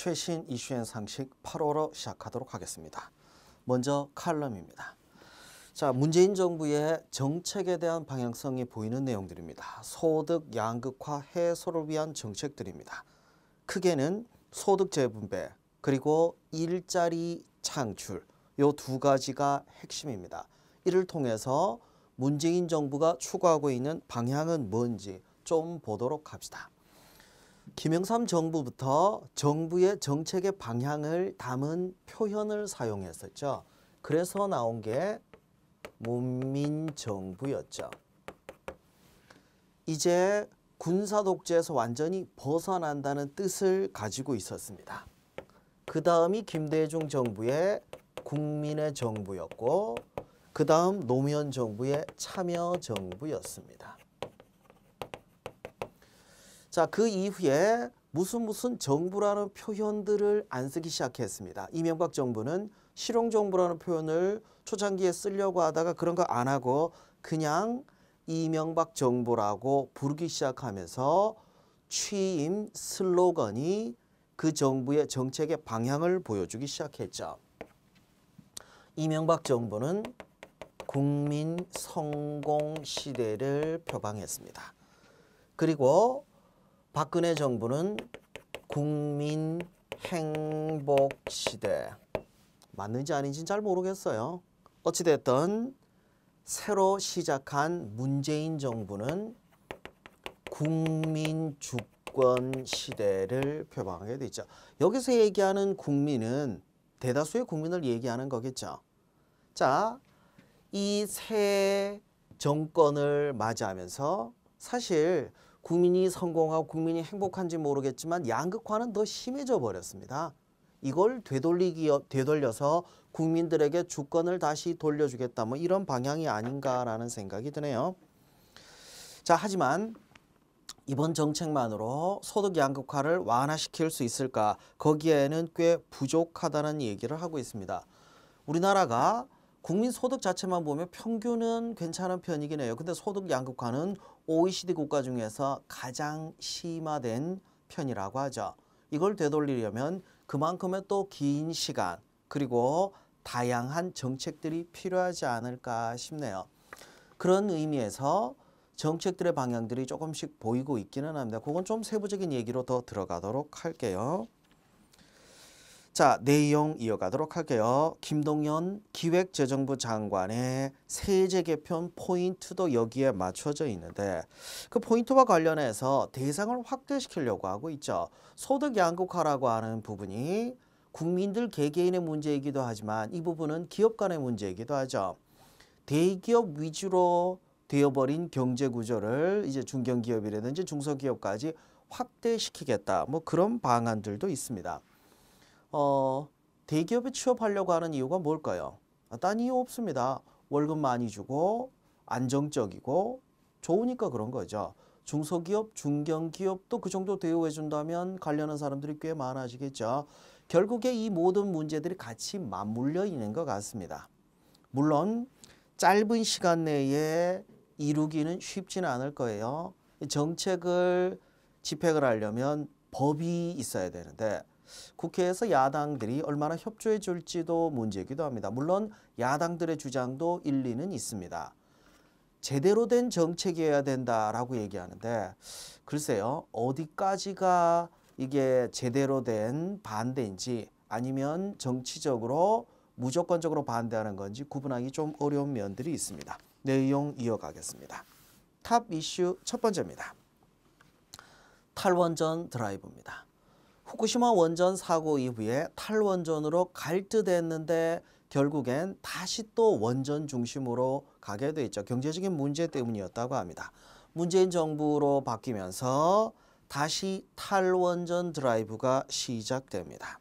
최신 이슈엔 상식 8월로 시작하도록 하겠습니다. 먼저 칼럼입니다. 자, 문재인 정부의 정책에 대한 방향성이 보이는 내용들입니다. 소득 양극화 해소를 위한 정책들입니다. 크게는 소득 재분배 그리고 일자리 창출 요 두 가지가 핵심입니다. 이를 통해서 문재인 정부가 추구하고 있는 방향은 뭔지 좀 보도록 합시다. 김영삼 정부부터 정부의 정책의 방향을 담은 표현을 사용했었죠. 그래서 나온 게 문민정부였죠. 이제 군사독재에서 완전히 벗어난다는 뜻을 가지고 있었습니다. 그 다음이 김대중 정부의 국민의 정부였고 그 다음 노무현 정부의 참여정부였습니다. 자, 그 이후에 무슨 무슨 정부라는 표현들을 안 쓰기 시작했습니다. 이명박 정부는 실용 정부라는 표현을 초창기에 쓰려고 하다가 그런 거 안 하고 그냥 이명박 정부라고 부르기 시작하면서 취임 슬로건이 그 정부의 정책의 방향을 보여주기 시작했죠. 이명박 정부는 국민 성공 시대를 표방했습니다. 그리고 박근혜 정부는 국민 행복 시대 맞는지 아닌지는 잘 모르겠어요. 어찌됐든 새로 시작한 문재인 정부는 국민 주권 시대를 표방하게 되죠. 여기서 얘기하는 국민은 대다수의 국민을 얘기하는 거겠죠. 자, 이 새 정권을 맞이하면서 사실 국민이 성공하고 국민이 행복한지 모르겠지만 양극화는 더 심해져 버렸습니다. 이걸 되돌리기 되돌려서 국민들에게 주권을 다시 돌려주겠다 뭐 이런 방향이 아닌가라는 생각이 드네요. 자 하지만 이번 정책만으로 소득 양극화를 완화시킬 수 있을까 거기에는 꽤 부족하다는 얘기를 하고 있습니다. 우리나라가 국민 소득 자체만 보면 평균은 괜찮은 편이긴 해요. 근데 소득 양극화는 OECD 국가 중에서 가장 심화된 편이라고 하죠. 이걸 되돌리려면 그만큼의 또 긴 시간 그리고 다양한 정책들이 필요하지 않을까 싶네요. 그런 의미에서 정책들의 방향들이 조금씩 보이고 있기는 합니다. 그건 좀 세부적인 얘기로 더 들어가도록 할게요. 자, 내용 이어가도록 할게요. 김동연 기획재정부 장관의 세제 개편 포인트도 여기에 맞춰져 있는데 그 포인트와 관련해서 대상을 확대시키려고 하고 있죠. 소득 양극화라고 하는 부분이 국민들 개개인의 문제이기도 하지만 이 부분은 기업 간의 문제이기도 하죠. 대기업 위주로 되어버린 경제 구조를 이제 중견기업이라든지 중소기업까지 확대시키겠다. 뭐 그런 방안들도 있습니다. 어, 대기업에 취업하려고 하는 이유가 뭘까요? 아, 딴 이유 없습니다. 월급 많이 주고 안정적이고 좋으니까 그런 거죠. 중소기업, 중견기업도 그 정도 대우해 준다면 관련한 사람들이 꽤 많아지겠죠. 결국에 이 모든 문제들이 같이 맞물려 있는 것 같습니다. 물론 짧은 시간 내에 이루기는 쉽지는 않을 거예요. 정책을 집행을 하려면 법이 있어야 되는데 국회에서 야당들이 얼마나 협조해 줄지도 문제이기도 합니다. 물론 야당들의 주장도 일리는 있습니다. 제대로 된 정책이어야 된다라고 얘기하는데 글쎄요. 어디까지가 이게 제대로 된 반대인지 아니면 정치적으로 무조건적으로 반대하는 건지 구분하기 좀 어려운 면들이 있습니다. 내용 이어가겠습니다. 탑 이슈 첫 번째입니다. 탈원전 드라이브입니다. 후쿠시마 원전 사고 이후에 탈원전으로 갈듯했는데 결국엔 다시 또 원전 중심으로 가게 되었죠 경제적인 문제 때문이었다고 합니다. 문재인 정부로 바뀌면서 다시 탈원전 드라이브가 시작됩니다.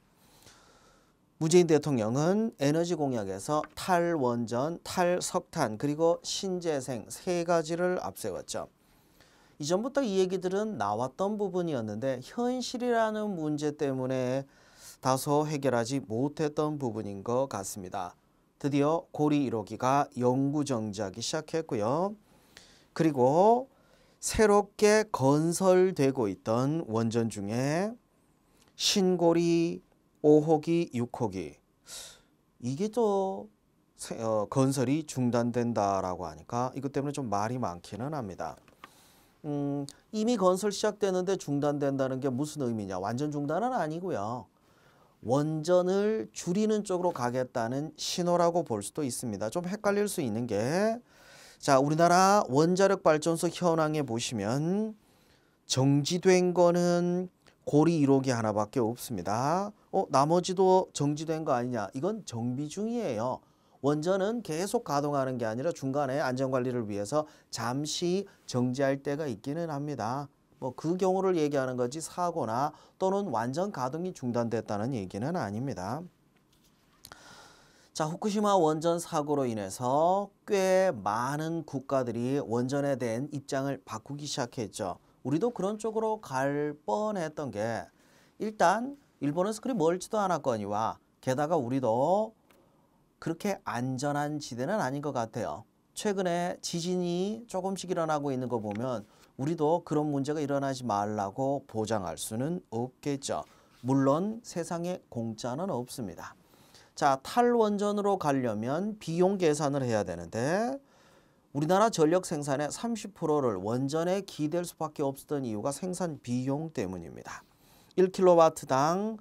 문재인 대통령은 에너지 공약에서 탈원전, 탈석탄, 그리고 신재생 세 가지를 앞세웠죠. 이전부터 이 얘기들은 나왔던 부분이었는데 현실이라는 문제 때문에 다소 해결하지 못했던 부분인 것 같습니다. 드디어 고리 1호기가 영구 정지하기 시작했고요. 그리고 새롭게 건설되고 있던 원전 중에 신고리 5호기, 6호기 이게 또 어, 건설이 중단된다라고 하니까 이것 때문에 좀 말이 많기는 합니다. 음, 이미 건설 시작되는데 중단된다는 게 무슨 의미냐. 완전 중단은 아니고요. 원전을 줄이는 쪽으로 가겠다는 신호라고 볼 수도 있습니다. 좀 헷갈릴 수 있는 게 자, 우리나라 원자력 발전소 현황에 보시면 정지된 거는 고리 1호기 하나밖에 없습니다. 어, 나머지도 정지된 거 아니냐. 이건 정비 중이에요. 원전은 계속 가동하는 게 아니라 중간에 안전관리를 위해서 잠시 정지할 때가 있기는 합니다. 뭐 그 경우를 얘기하는 거지 사고나 또는 완전 가동이 중단됐다는 얘기는 아닙니다. 자, 후쿠시마 원전 사고로 인해서 꽤 많은 국가들이 원전에 대한 입장을 바꾸기 시작했죠. 우리도 그런 쪽으로 갈 뻔했던 게 일단 일본은 스크린 멀지도 않았거니와 게다가 우리도 그렇게 안전한 지대는 아닌 것 같아요. 최근에 지진이 조금씩 일어나고 있는 거 보면 우리도 그런 문제가 일어나지 말라고 보장할 수는 없겠죠. 물론 세상에 공짜는 없습니다. 자, 탈원전으로 가려면 비용 계산을 해야 되는데 우리나라 전력 생산의 30%를 원전에 기댈 수밖에 없었던 이유가 생산 비용 때문입니다. 1kW당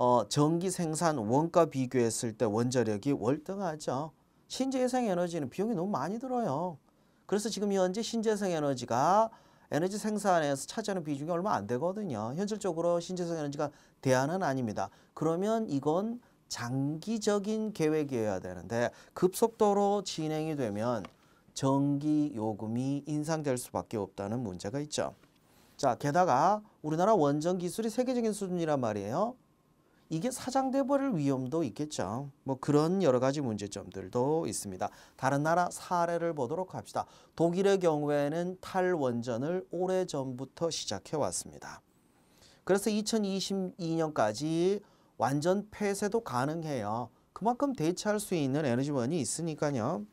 어, 전기 생산 원가 비교했을 때 원자력이 월등하죠. 신재생 에너지는 비용이 너무 많이 들어요. 그래서 지금 현재 신재생 에너지가 에너지 생산에서 차지하는 비중이 얼마 안 되거든요. 현실적으로 신재생 에너지가 대안은 아닙니다. 그러면 이건 장기적인 계획이어야 되는데 급속도로 진행이 되면 전기 요금이 인상될 수밖에 없다는 문제가 있죠. 자, 게다가 우리나라 원전 기술이 세계적인 수준이란 말이에요. 이게 사장돼 버릴 위험도 있겠죠. 뭐 그런 여러 가지 문제점들도 있습니다. 다른 나라 사례를 보도록 합시다. 독일의 경우에는 탈원전을 오래전부터 시작해 왔습니다. 그래서 2022년까지 완전 폐쇄도 가능해요. 그만큼 대체할 수 있는 에너지원이 있으니까요.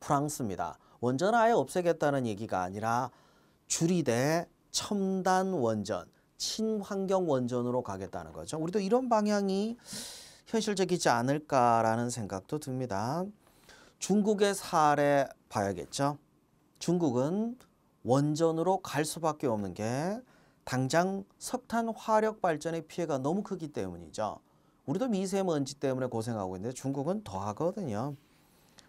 프랑스입니다. 원전 을 아예 없애겠다는 얘기가 아니라 줄이되 첨단 원전 친환경 원전으로 가겠다는 거죠. 우리도 이런 방향이 현실적이지 않을까라는 생각도 듭니다. 중국의 사례 봐야겠죠. 중국은 원전으로 갈 수밖에 없는 게 당장 석탄 화력 발전의 피해가 너무 크기 때문이죠. 우리도 미세먼지 때문에 고생하고 있는데 중국은 더 하거든요.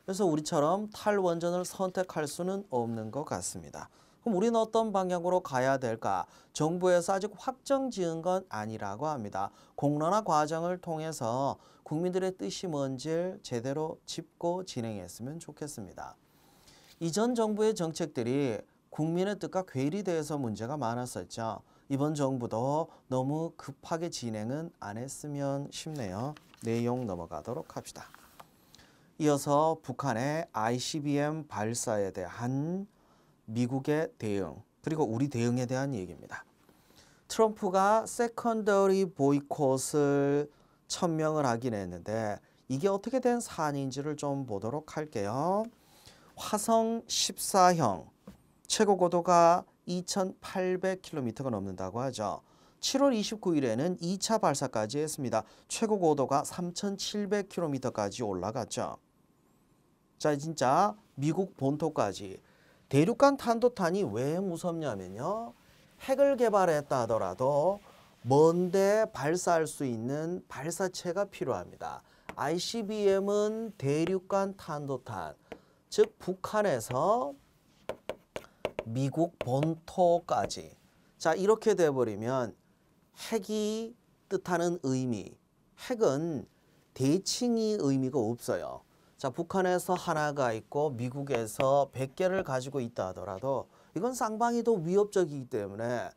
그래서 우리처럼 탈원전을 선택할 수는 없는 것 같습니다. 그럼 우리는 어떤 방향으로 가야 될까? 정부에서 아직 확정 지은 건 아니라고 합니다. 공론화 과정을 통해서 국민들의 뜻이 뭔지를 제대로 짚고 진행했으면 좋겠습니다. 이전 정부의 정책들이 국민의 뜻과 괴리돼서 문제가 많았었죠. 이번 정부도 너무 급하게 진행은 안 했으면 싶네요. 내용 넘어가도록 합시다. 이어서 북한의 ICBM 발사에 대한 미국의 대응 그리고 우리 대응에 대한 얘기입니다. 트럼프가 세컨더리 보이콧을 천명을 하긴 했는데 이게 어떻게 된 사안인지를 좀 보도록 할게요. 화성 14형 최고 고도가 2800km가 넘는다고 하죠. 7월 29일에는 2차 발사까지 했습니다. 최고 고도가 3700km까지 올라갔죠. 자 진짜 미국 본토까지 대륙간 탄도탄이 왜 무섭냐면요. 핵을 개발했다 하더라도 먼데 발사할 수 있는 발사체가 필요합니다. ICBM은 대륙간 탄도탄, 즉 북한에서 미국 본토까지 자 이렇게 돼버리면 핵이 뜻하는 의미, 핵은 대칭이 의미가 없어요. 자, 북한에서 하나가 있고 미국에서 100개를 가지고 있다 하더라도 이건 쌍방이도 위협적이기 때문에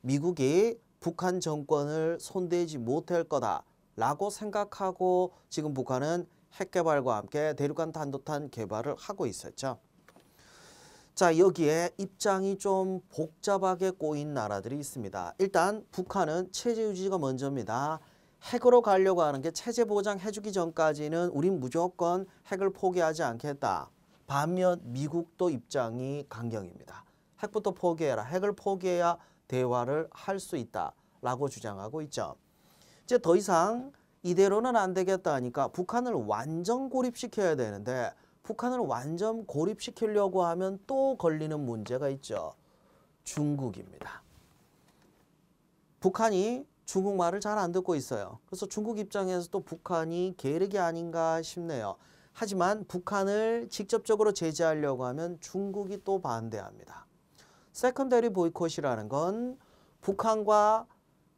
미국이 북한 정권을 손대지 못할 거다라고 생각하고 지금 북한은 핵 개발과 함께 대륙간 단독탄 개발을 하고 있었죠. 자 여기에 입장이 좀 복잡하게 꼬인 나라들이 있습니다. 일단 북한은 체제 유지가 먼저입니다. 핵으로 가려고 하는 게 체제 보장해주기 전까지는 우린 무조건 핵을 포기하지 않겠다. 반면 미국도 입장이 강경입니다. 핵부터 포기해라. 핵을 포기해야 대화를 할 수 있다라고 주장하고 있죠. 이제 더 이상 이대로는 안 되겠다 하니까 북한을 완전 고립시켜야 되는데 북한을 완전 고립시키려고 하면 또 걸리는 문제가 있죠. 중국입니다. 북한이 중국말을 잘 안 듣고 있어요. 그래서 중국 입장에서도 북한이 계획이 아닌가 싶네요. 하지만 북한을 직접적으로 제재하려고 하면 중국이 또 반대합니다. 세컨더리 보이콧이라는 건 북한과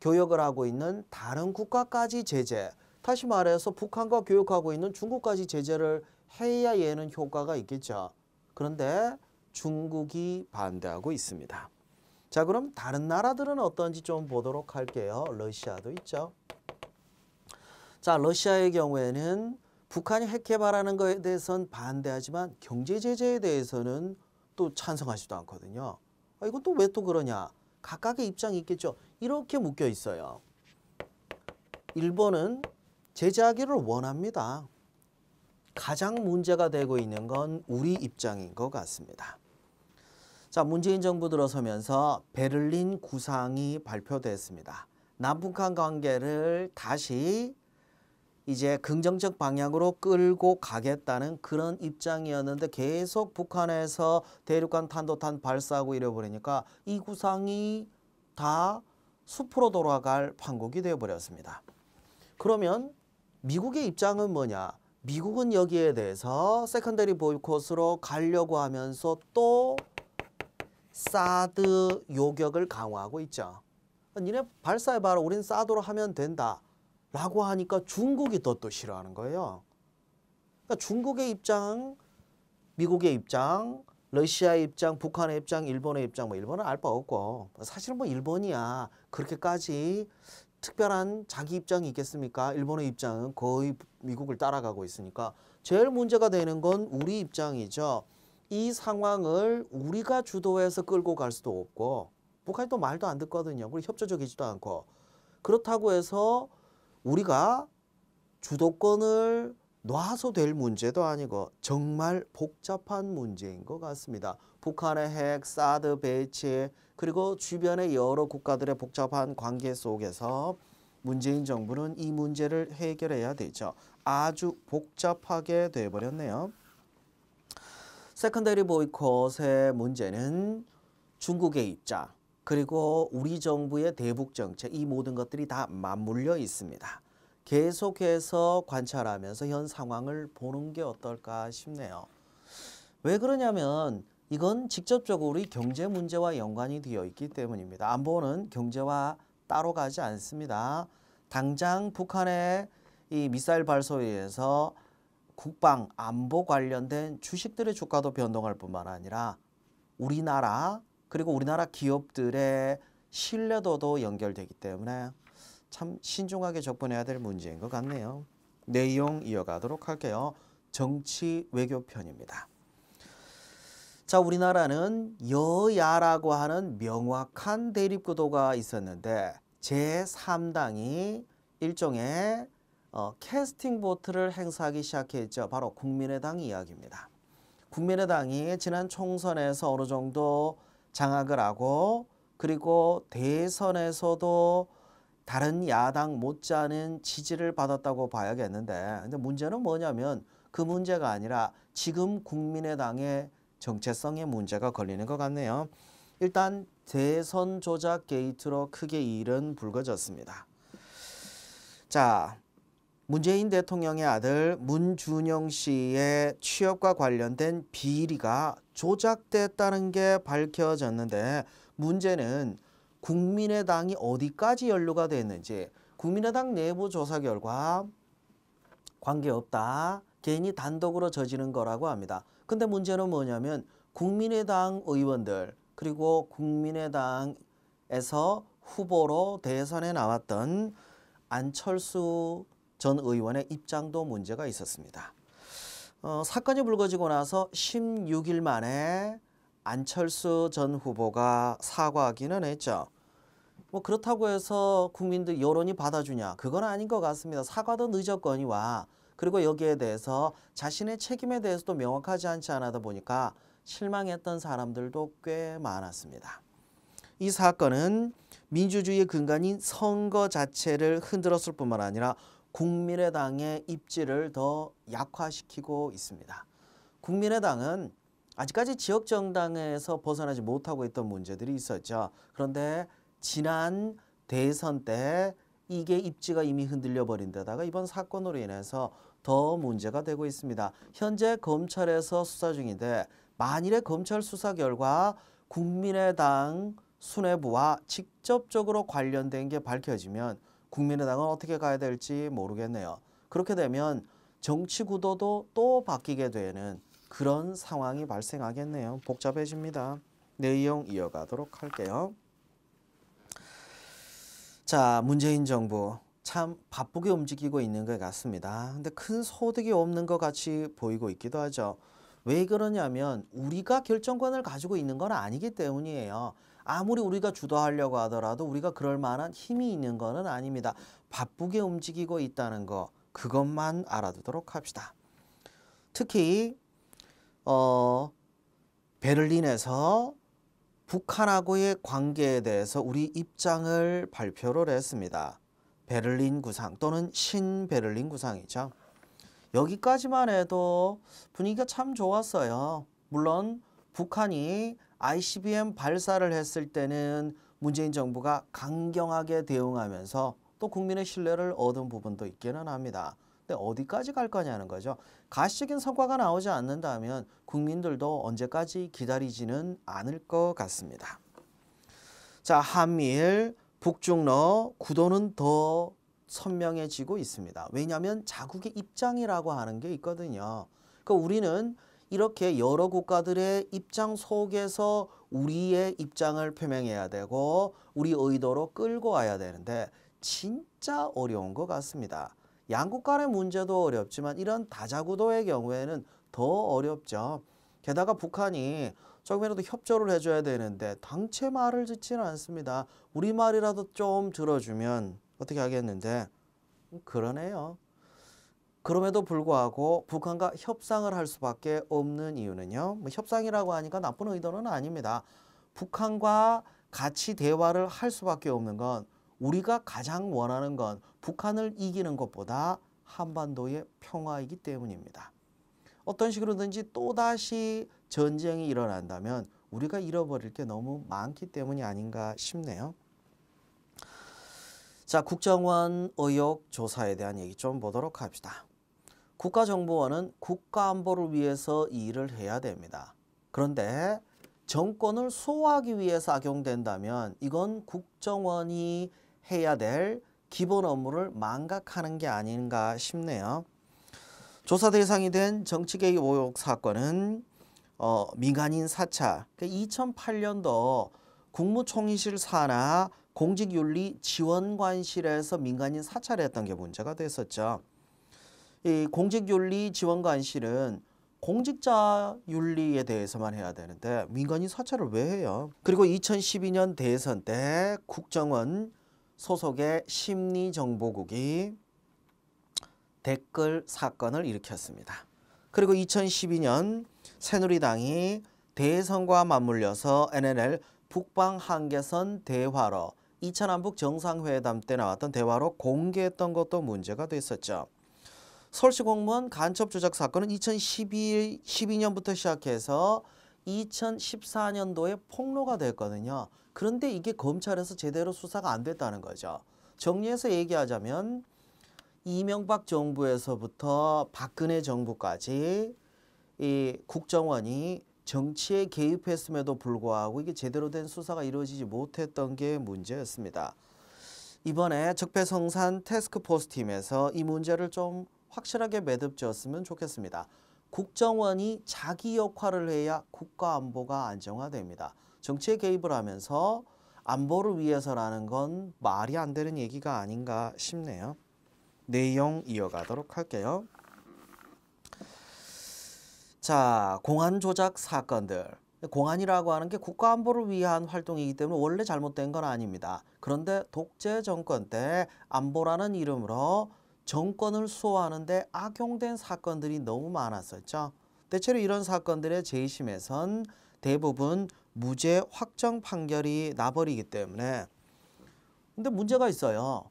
교역을 하고 있는 다른 국가까지 제재, 다시 말해서 북한과 교역하고 있는 중국까지 제재를 해야 얘는 효과가 있겠죠. 그런데 중국이 반대하고 있습니다. 자 그럼 다른 나라들은 어떤지 좀 보도록 할게요. 러시아도 있죠. 자 러시아의 경우에는 북한이 핵 개발하는 것에 대해서는 반대하지만 경제 제재에 대해서는 또 찬성하지도 않거든요. 아, 이건 또 왜 또 그러냐. 각각의 입장이 있겠죠. 이렇게 묶여 있어요. 일본은 제재하기를 원합니다. 가장 문제가 되고 있는 건 우리 입장인 것 같습니다. 자, 문재인 정부 들어서면서 베를린 구상이 발표됐습니다. 남북한 관계를 다시 이제 긍정적 방향으로 끌고 가겠다는 그런 입장이었는데 계속 북한에서 대륙간 탄도탄 발사하고 이래버리니까 이 구상이 다 숲으로 돌아갈 판국이 되어버렸습니다. 그러면 미국의 입장은 뭐냐? 미국은 여기에 대해서 세컨더리 보이콧으로 가려고 하면서 또 사드 요격을 강화하고 있죠. 그러니까 니네 발사해봐라 우린 사드로 하면 된다 라고 하니까 중국이 더또 싫어하는 거예요. 그러니까 중국의 입장, 미국의 입장, 러시아의 입장, 북한의 입장, 일본의 입장 뭐 일본은 알 바 없고 사실은 뭐 일본이야 그렇게까지 특별한 자기 입장이 있겠습니까? 일본의 입장은 거의 미국을 따라가고 있으니까 제일 문제가 되는 건 우리 입장이죠. 이 상황을 우리가 주도해서 끌고 갈 수도 없고 북한이 또 말도 안 듣거든요. 우리 협조적이지도 않고 그렇다고 해서 우리가 주도권을 놔서 될 문제도 아니고 정말 복잡한 문제인 것 같습니다. 북한의 핵, 사드 배치 그리고 주변의 여러 국가들의 복잡한 관계 속에서 문재인 정부는 이 문제를 해결해야 되죠. 아주 복잡하게 돼버렸네요. 세컨더리 보이콧의 문제는 중국의 입장 그리고 우리 정부의 대북 정책 이 모든 것들이 다 맞물려 있습니다. 계속해서 관찰하면서 현 상황을 보는 게 어떨까 싶네요. 왜 그러냐면 이건 직접적으로 우리 경제 문제와 연관이 되어 있기 때문입니다. 안보는 경제와 따로 가지 않습니다. 당장 북한의 이 미사일 발소에 의해서 국방 안보 관련된 주식들의 주가도 변동할 뿐만 아니라 우리나라 그리고 우리나라 기업들의 신뢰도도 연결되기 때문에 참 신중하게 접근해야 될 문제인 것 같네요. 내용 이어가도록 할게요. 정치 외교 편입니다. 자 우리나라는 여야라고 하는 명확한 대립구도가 있었는데 제3당이 일종의 어, 캐스팅 보트를 행사하기 시작했죠. 바로 국민의당 이야기입니다. 국민의당이 지난 총선에서 어느 정도 장악을 하고 그리고 대선에서도 다른 야당 못지않은 지지를 받았다고 봐야겠는데 근데 문제는 뭐냐면 그 문제가 아니라 지금 국민의당의 정체성에 문제가 걸리는 것 같네요. 일단 대선 조작 게이트로 크게 일은 불거졌습니다. 자, 문재인 대통령의 아들 문준영 씨의 취업과 관련된 비리가 조작됐다는 게 밝혀졌는데 문제는 국민의당이 어디까지 연루가 됐는지 국민의당 내부 조사 결과 관계없다. 개인이 단독으로 저지른 거라고 합니다. 근데 문제는 뭐냐면 국민의당 의원들 그리고 국민의당에서 후보로 대선에 나왔던 안철수 전 의원의 입장도 문제가 있었습니다. 어, 사건이 불거지고 나서 16일 만에 안철수 전 후보가 사과하기는 했죠. 뭐 그렇다고 해서 국민들 여론이 받아주냐 그건 아닌 것 같습니다. 사과도 늦었거니와 그리고 여기에 대해서 자신의 책임에 대해서도 명확하지 않지 않다 보니까 실망했던 사람들도 꽤 많았습니다. 이 사건은 민주주의의 근간인 선거 자체를 흔들었을 뿐만 아니라 국민의당의 입지를 더 약화시키고 있습니다. 국민의당은 아직까지 지역 정당에서 벗어나지 못하고 있던 문제들이 있었죠. 그런데 지난 대선 때 이게 입지가 이미 흔들려 버린 데다가 이번 사건으로 인해서 더 문제가 되고 있습니다. 현재 검찰에서 수사 중인데 만일에 검찰 수사 결과 국민의당 수뇌부와 직접적으로 관련된 게 밝혀지면 국민의당은 어떻게 가야 될지 모르겠네요. 그렇게 되면 정치 구도도 또 바뀌게 되는 그런 상황이 발생하겠네요. 복잡해집니다. 내용 이어가도록 할게요. 자, 문재인 정부 참 바쁘게 움직이고 있는 것 같습니다. 근데 큰 소득이 없는 것 같이 보이고 있기도 하죠. 왜 그러냐면 우리가 결정권을 가지고 있는 건 아니기 때문이에요. 아무리 우리가 주도하려고 하더라도 우리가 그럴 만한 힘이 있는 것은 아닙니다. 바쁘게 움직이고 있다는 거 그것만 알아두도록 합시다. 특히 어, 베를린에서 북한하고의 관계에 대해서 우리 입장을 발표를 했습니다. 베를린 구상 또는 신베를린 구상이죠. 여기까지만 해도 분위기가 참 좋았어요. 물론 북한이 ICBM 발사를 했을 때는 문재인 정부가 강경하게 대응하면서 또 국민의 신뢰를 얻은 부분도 있기는 합니다. 근데 어디까지 갈 거냐는 거죠. 가시적인 성과가 나오지 않는다면 국민들도 언제까지 기다리지는 않을 것 같습니다. 자, 한미일 북중러 구도는 더 선명해지고 있습니다. 왜냐하면 자국의 입장이라고 하는 게 있거든요. 그 우리는 이렇게 여러 국가들의 입장 속에서 우리의 입장을 표명해야 되고 우리 의도로 끌고 와야 되는데 진짜 어려운 것 같습니다. 양국 간의 문제도 어렵지만 이런 다자구도의 경우에는 더 어렵죠. 게다가 북한이 조금이라도 협조를 해줘야 되는데 당체 말을 듣지는 않습니다. 우리 말이라도 좀 들어주면 어떻게 하겠는데 그러네요. 그럼에도 불구하고 북한과 협상을 할 수밖에 없는 이유는요. 뭐 협상이라고 하니까 나쁜 의도는 아닙니다. 북한과 같이 대화를 할 수밖에 없는 건 우리가 가장 원하는 건 북한을 이기는 것보다 한반도의 평화이기 때문입니다. 어떤 식으로든지 또다시 전쟁이 일어난다면 우리가 잃어버릴 게 너무 많기 때문이 아닌가 싶네요. 자, 국정원 의혹 조사에 대한 얘기 좀 보도록 합시다. 국가정보원은 국가안보를 위해서 일을 해야 됩니다. 그런데 정권을 소화하기 위해서 악용된다면 이건 국정원이 해야 될 기본 업무를 망각하는 게 아닌가 싶네요. 조사 대상이 된 정치개혁 의혹 사건은 어, 민간인 사찰 그 2008년도 국무총리실 산하 공직윤리 지원관실에서 민간인 사찰했던 게 문제가 됐었죠. 이 공직윤리 지원관실은 공직자 윤리에 대해서만 해야 되는데 민간인 사찰을 왜 해요? 그리고 2012년 대선 때 국정원 소속의 심리정보국이 댓글 사건을 일으켰습니다. 그리고 2012년 새누리당이 대선과 맞물려서 NNL 북방 한계선 대화로 이차 남북 정상회담 때 나왔던 대화로 공개했던 것도 문제가 됐었죠. 서울시 공무원 간첩 조작 사건은 2012, 년부터 시작해서 2014년도에 폭로가 됐거든요. 그런데 이게 검찰에서 제대로 수사가 안 됐다는 거죠. 정리해서 얘기하자면 이명박 정부에서부터 박근혜 정부까지 이 국정원이 정치에 개입했음에도 불구하고 이게 제대로 된 수사가 이루어지지 못했던 게 문제였습니다. 이번에 적폐성산 테스크포스 팀에서 이 문제를 좀 확실하게 매듭 지었으면 좋겠습니다. 국정원이 자기 역할을 해야 국가 안보가 안정화됩니다. 정치에 개입을 하면서 안보를 위해서라는 건 말이 안 되는 얘기가 아닌가 싶네요. 내용 이어가도록 할게요. 자, 공안 조작 사건들. 공안이라고 하는 게 국가 안보를 위한 활동이기 때문에 원래 잘못된 건 아닙니다. 그런데 독재 정권 때 안보라는 이름으로 정권을 수호하는데 악용된 사건들이 너무 많았었죠. 대체로 이런 사건들의 제심에선 대부분 무죄 확정 판결이 나버리기 때문에 근데 문제가 있어요.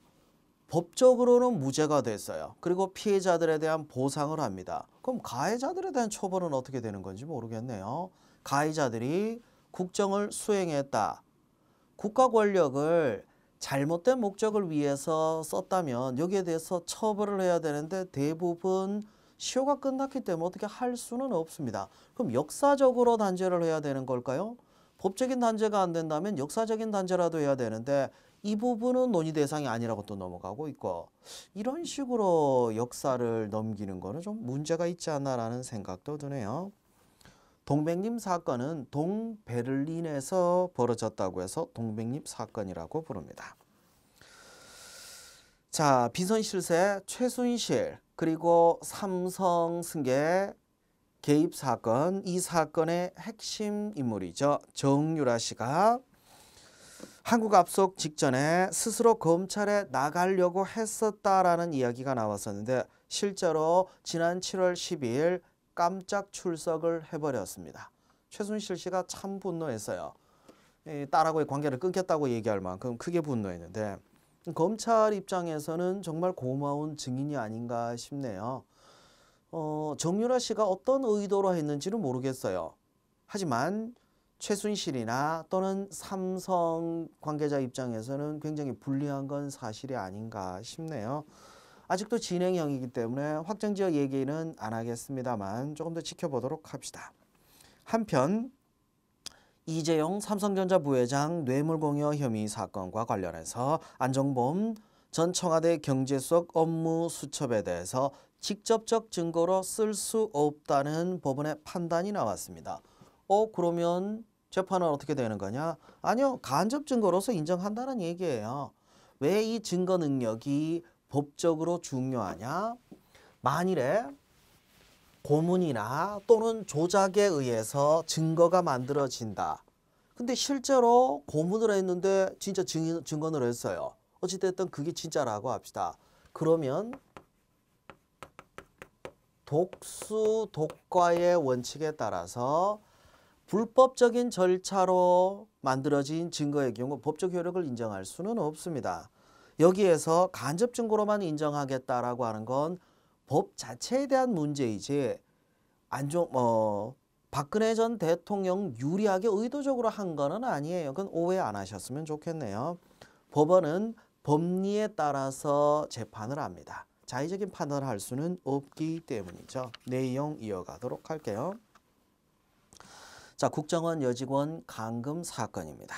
법적으로는 무죄가 됐어요. 그리고 피해자들에 대한 보상을 합니다. 그럼 가해자들에 대한 처벌은 어떻게 되는 건지 모르겠네요. 가해자들이 국정을 수행했다. 국가 권력을 잘못된 목적을 위해서 썼다면 여기에 대해서 처벌을 해야 되는데 대부분 시효가 끝났기 때문에 어떻게 할 수는 없습니다. 그럼 역사적으로 단죄를 해야 되는 걸까요? 법적인 단죄가 안 된다면 역사적인 단죄라도 해야 되는데 이 부분은 논의 대상이 아니라고 또 넘어가고 있고 이런 식으로 역사를 넘기는 거는 좀 문제가 있지 않나라는 생각도 드네요. 동백님 사건은 동베를린에서 벌어졌다고 해서 동백님 사건이라고 부릅니다. 자, 비선 실세 최순실 그리고 삼성 승계 개입 사건 이 사건의 핵심 인물이죠. 정유라 씨가 한국 압속 직전에 스스로 검찰에 나가려고 했었다라는 이야기가 나왔었는데 실제로 지난 7월 12일 깜짝 출석을 해버렸습니다. 최순실 씨가 참 분노했어요. 딸하고의 관계를 끊겠다고 얘기할 만큼 크게 분노했는데 검찰 입장에서는 정말 고마운 증인이 아닌가 싶네요. 어, 정유라 씨가 어떤 의도로 했는지는 모르겠어요. 하지만 최순실이나 또는 삼성 관계자 입장에서는 굉장히 불리한 건 사실이 아닌가 싶네요. 아직도 진행형이기 때문에 확정지역 얘기는 안 하겠습니다만 조금 더 지켜보도록 합시다. 한편 이재용 삼성전자 부회장 뇌물공여 혐의 사건과 관련해서 안정범 전 청와대 경제수석 업무 수첩에 대해서 직접적 증거로 쓸 수 없다는 법원의 판단이 나왔습니다. 어 그러면 재판은 어떻게 되는 거냐? 아니요. 간접 증거로서 인정한다는 얘기예요. 왜 이 증거 능력이 법적으로 중요하냐? 만일에 고문이나 또는 조작에 의해서 증거가 만들어진다. 근데 실제로 고문을 했는데 진짜 증인, 증언을 했어요. 어찌됐든 그게 진짜라고 합시다. 그러면 독수 독과의 원칙에 따라서 불법적인 절차로 만들어진 증거의 경우 법적 효력을 인정할 수는 없습니다. 여기에서 간접 증거로만 인정하겠다라고 하는 건 법 자체에 대한 문제이지 안종 어 박근혜 전 대통령 유리하게 의도적으로 한 거는 아니에요. 그건 오해 안 하셨으면 좋겠네요. 법원은 법리에 따라서 재판을 합니다. 자의적인 판단을 할 수는 없기 때문이죠. 내용 이어가도록 할게요. 자, 국정원 여직원 감금 사건입니다.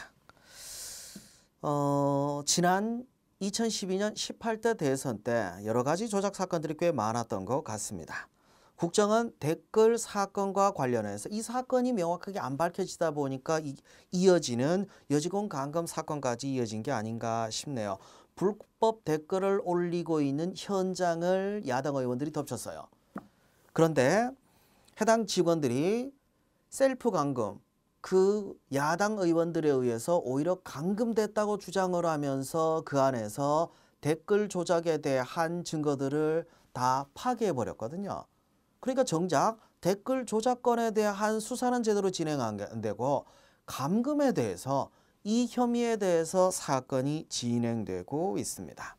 어, 지난 2012년 18대 대선 때 여러 가지 조작 사건들이 꽤 많았던 것 같습니다. 국정은 댓글 사건과 관련해서 이 사건이 명확하게 안 밝혀지다 보니까 이, 어지는 여직원 감금 사건까지 이어진 게 아닌가 싶네요. 불법 댓글을 올리고 있는 현장을 야당 의원들이 덮쳤어요. 그런데 해당 직원들이 셀프 감금 그 야당 의원들에 의해서 오히려 감금됐다고 주장을 하면서 그 안에서 댓글 조작에 대한 증거들을 다 파괴해버렸거든요. 그러니까 정작 댓글 조작권에 대한 수사는 제대로 진행 안 되고 감금에 대해서 이 혐의에 대해서 사건이 진행되고 있습니다.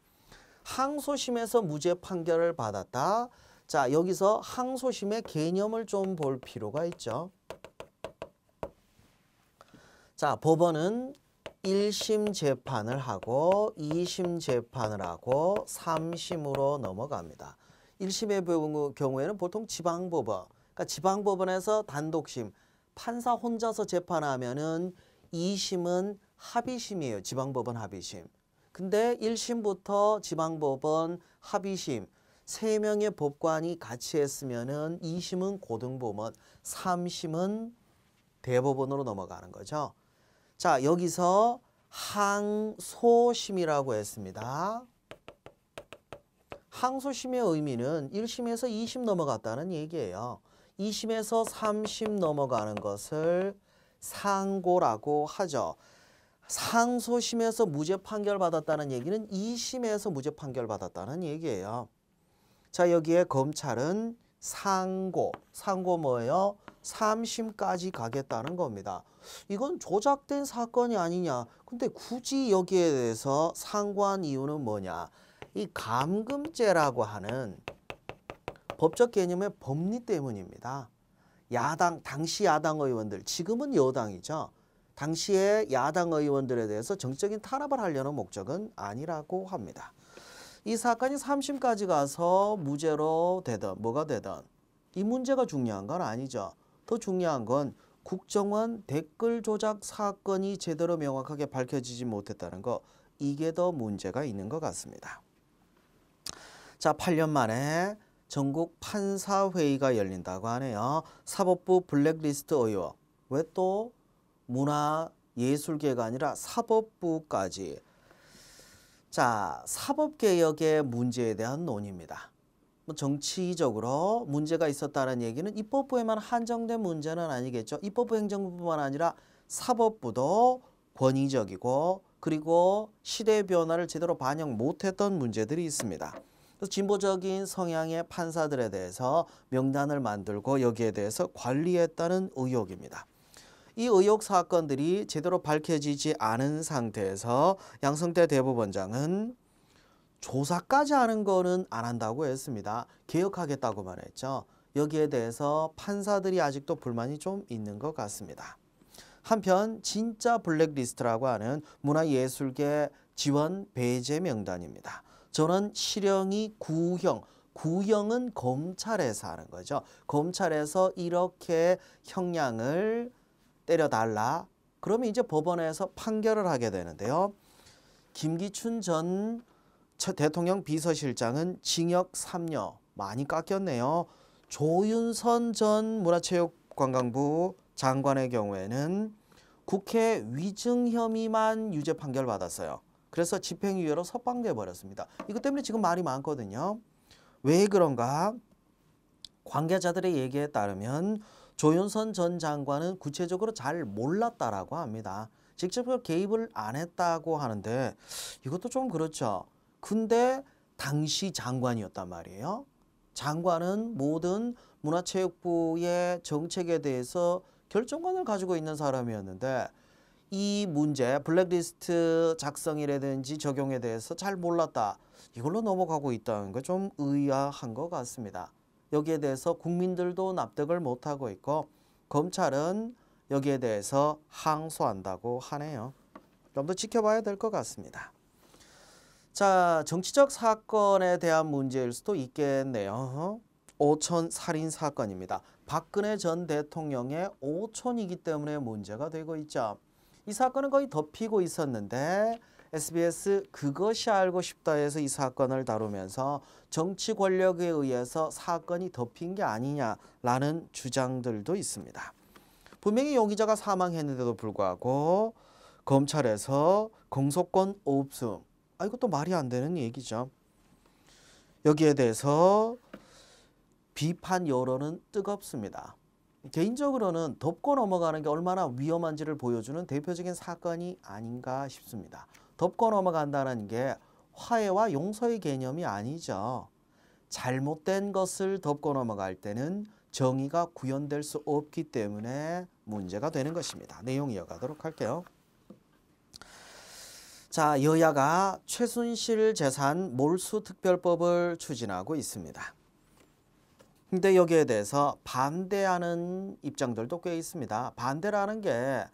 항소심에서 무죄 판결을 받았다. 자 여기서 항소심의 개념을 좀 볼 필요가 있죠. 자, 법원은 1심 재판을 하고 2심 재판을 하고 3심으로 넘어갑니다. 1심의 경우에는 보통 지방법원, 그러니까 지방법원에서 단독심, 판사 혼자서 재판하면은 2심은 합의심이에요. 지방법원 합의심. 근데 1심부터 지방법원 합의심, 3명의 법관이 같이 했으면은 2심은 고등법원, 3심은 대법원으로 넘어가는 거죠. 자, 여기서 항소심이라고 했습니다. 항소심의 의미는 1심에서 2심 넘어갔다는 얘기예요. 2심에서 3심 넘어가는 것을 상고라고 하죠. 상소심에서 무죄 판결 받았다는 얘기는 2심에서 무죄 판결 받았다는 얘기예요. 자 여기에 검찰은 상고, 상고 뭐예요? 3심까지 가겠다는 겁니다. 이건 조작된 사건이 아니냐. 근데 굳이 여기에 대해서 상고한 이유는 뭐냐. 이 감금죄라고 하는 법적 개념의 법리 때문입니다. 야당, 당시 야당 의원들, 지금은 여당이죠. 당시에 야당 의원들에 대해서 정적인 탄압을 하려는 목적은 아니라고 합니다. 이 사건이 3심까지 가서 무죄로 되든 뭐가 되든 이 문제가 중요한 건 아니죠. 더 중요한 건 국정원 댓글 조작 사건이 제대로 명확하게 밝혀지지 못했다는 거 이게 더 문제가 있는 것 같습니다. 자, 8년 만에 전국 판사회의가 열린다고 하네요. 사법부 블랙리스트 의혹. 왜 또 문화 예술계가 아니라 사법부까지. 자, 사법개혁의 문제에 대한 논의입니다. 뭐 정치적으로 문제가 있었다는 얘기는 입법부에만 한정된 문제는 아니겠죠. 입법부 행정부뿐만 아니라 사법부도 권위적이고 그리고 시대의 변화를 제대로 반영 못했던 문제들이 있습니다. 그래서 진보적인 성향의 판사들에 대해서 명단을 만들고 여기에 대해서 관리했다는 의혹입니다. 이 의혹 사건들이 제대로 밝혀지지 않은 상태에서 양성태 대법원장은 조사까지 하는 거는 안 한다고 했습니다. 개혁하겠다고 말했죠. 여기에 대해서 판사들이 아직도 불만이 좀 있는 것 같습니다. 한편 진짜 블랙리스트라고 하는 문화예술계 지원 배제 명단입니다. 저는 실형이 구형, 구형은 검찰에서 하는 거죠. 검찰에서 이렇게 형량을 때려달라. 그러면 이제 법원에서 판결을 하게 되는데요. 김기춘 전 대통령 비서실장은 징역 3년 많이 깎였네요. 조윤선 전 문화체육관광부 장관의 경우에는 국회 위증 혐의만 유죄 판결 받았어요. 그래서 집행유예로 석방돼 버렸습니다. 이것 때문에 지금 말이 많거든요. 왜 그런가? 관계자들의 얘기에 따르면 조윤선 전 장관은 구체적으로 잘 몰랐다라고 합니다. 직접 개입을 안 했다고 하는데 이것도 좀 그렇죠. 근데 당시 장관이었단 말이에요. 장관은 모든 문화체육부의 정책에 대해서 결정권을 가지고 있는 사람이었는데 이 문제 블랙리스트 작성이라든지 적용에 대해서 잘 몰랐다. 이걸로 넘어가고 있다는 거좀 의아한 것 같습니다. 여기에 대해서 국민들도 납득을 못하고 있고 검찰은 여기에 대해서 항소한다고 하네요. 좀 더 지켜봐야 될 것 같습니다. 자, 정치적 사건에 대한 문제일 수도 있겠네요. 오천 살인 사건입니다. 박근혜 전 대통령의 오촌이기 때문에 문제가 되고 있죠. 이 사건은 거의 덮이고 있었는데 SBS 그것이 알고 싶다에서 이 사건을 다루면서 정치 권력에 의해서 사건이 덮인 게 아니냐라는 주장들도 있습니다. 분명히 용의자가 사망했는데도 불구하고 검찰에서 공소권 없음 아, 이것도 말이 안 되는 얘기죠. 여기에 대해서 비판 여론은 뜨겁습니다. 개인적으로는 덮고 넘어가는 게 얼마나 위험한지를 보여주는 대표적인 사건이 아닌가 싶습니다. 덮고 넘어간다는 게 화해와 용서의 개념이 아니죠. 잘못된 것을 덮고 넘어갈 때는 정의가 구현될 수 없기 때문에 문제가 되는 것입니다. 내용 이어가도록 할게요. 자, 여야가 최순실 재산 몰수 특별법을 추진하고 있습니다. 근데 여기에 대해서 반대하는 입장들도 꽤 있습니다. 반대라는 게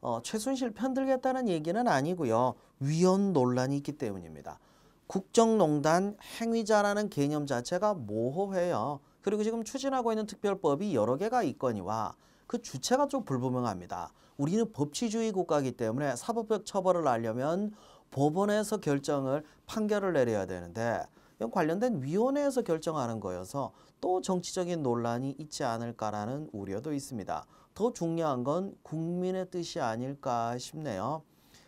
어, 최순실 편들겠다는 얘기는 아니고요. 위헌 논란이 있기 때문입니다. 국정농단 행위자라는 개념 자체가 모호해요. 그리고 지금 추진하고 있는 특별법이 여러 개가 있거니와 그 주체가 좀 불분명합니다. 우리는 법치주의 국가이기 때문에 사법적 처벌을 하려면 법원에서 결정을 판결을 내려야 되는데 관련된 위원회에서 결정하는 거여서 또 정치적인 논란이 있지 않을까라는 우려도 있습니다. 더 중요한 건 국민의 뜻이 아닐까 싶네요.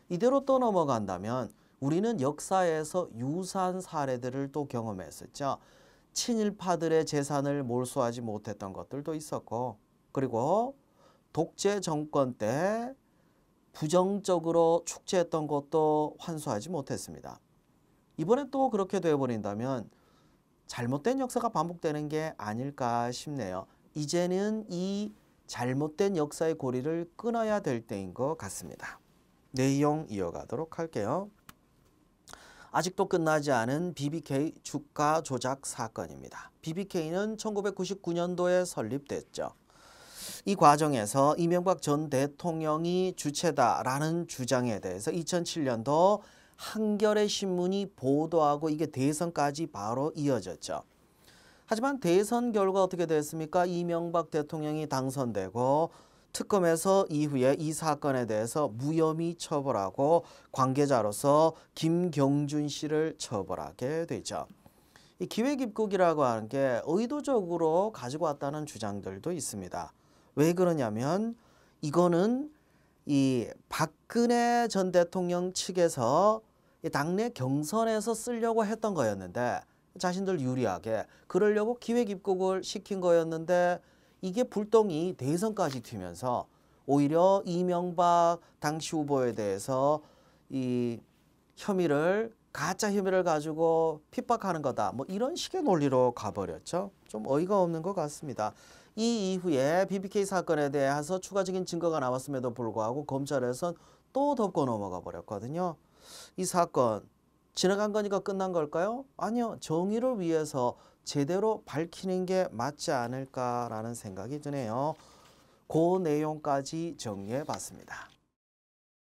이대로 또 넘어간다면 우리는 역사에서 유사한 사례들을 또 경험했었죠. 친일파들의 재산을 몰수하지 못했던 것들도 있었고 그리고 독재 정권 때 부정적으로 축제했던 것도 환수하지 못했습니다. 이번에 또 그렇게 되어버린다면 잘못된 역사가 반복되는 게 아닐까 싶네요. 이제는 이 잘못된 역사의 고리를 끊어야 될 때인 것 같습니다. 내용 이어가도록 할게요. 아직도 끝나지 않은 BBK 주가 조작 사건입니다. BBK는 1999년도에 설립됐죠. 이 과정에서 이명박 전 대통령이 주체다라는 주장에 대해서 2007년도 한겨레 신문이 보도하고 이게 대선까지 바로 이어졌죠. 하지만 대선 결과 어떻게 됐습니까? 이명박 대통령이 당선되고 특검에서 이후에 이 사건에 대해서 무혐의 처벌하고 관계자로서 김경준 씨를 처벌하게 되죠. 이 기획입국이라고 하는 게 의도적으로 가지고 왔다는 주장들도 있습니다. 왜 그러냐면 이거는 이 박근혜 전 대통령 측에서 당내 경선에서 쓰려고 했던 거였는데 자신들 유리하게 그러려고 기획 입국을 시킨 거였는데 이게 불똥이 대선까지 튀면서 오히려 이명박 당시 후보에 대해서 이 혐의를 가짜 혐의를 가지고 핍박하는 거다 뭐 이런 식의 논리로 가버렸죠 좀 어이가 없는 것 같습니다 이 이후에 BBK 사건에 대해서 추가적인 증거가 나왔음에도 불구하고 검찰에선 또 덮고 넘어가 버렸거든요. 이 사건 지나간 거니까 끝난 걸까요? 아니요. 정의를 위해서 제대로 밝히는 게 맞지 않을까라는 생각이 드네요. 그 내용까지 정리해 봤습니다.